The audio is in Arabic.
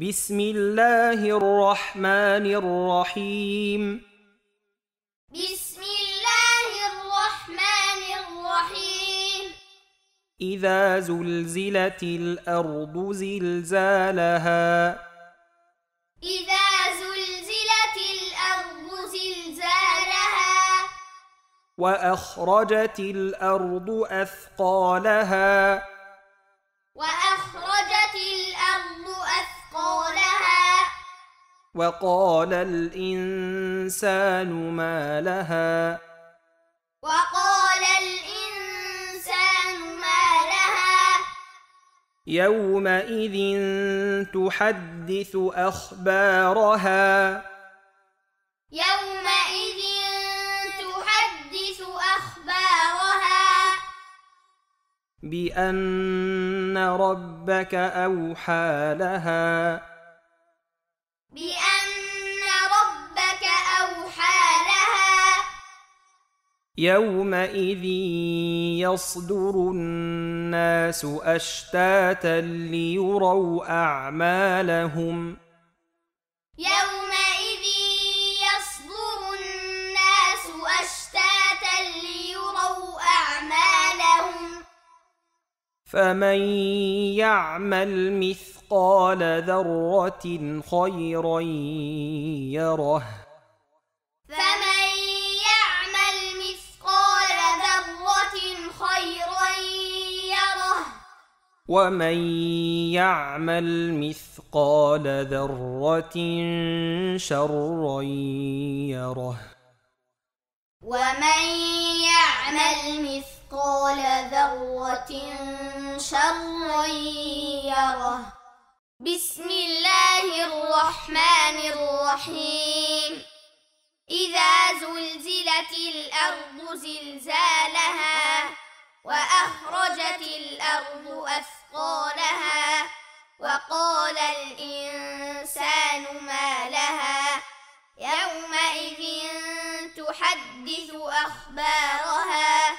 بسم الله الرحمن الرحيم بسم الله الرحمن الرحيم إذا زلزلت الأرض زلزالها إذا زلزلت الأرض زلزالها وأخرجت الأرض أثقالها وأخرجت الأرض قولها وقال الإنسان ما لها وقال الإنسان ما لها يومئذ تحدث أخبارها يوم بأن ربك أوحى لها بأن ربك أوحى لها يومئذ يصدر الناس أشتاتا ليروا أعمالهم يوم فمن يعمل مثقال ذرة خيرا يره فمن يعمل مثقال ذرة خيرا يره ومن يعمل مثقال ذرة شرا يره ومن يعمل مثقال مثقال ذرة شرا يره بسم الله الرحمن الرحيم إذا زلزلت الأرض زلزالها وأخرجت الأرض أثقالها وقال الإنسان ما لها يومئذ تحدث أخبارها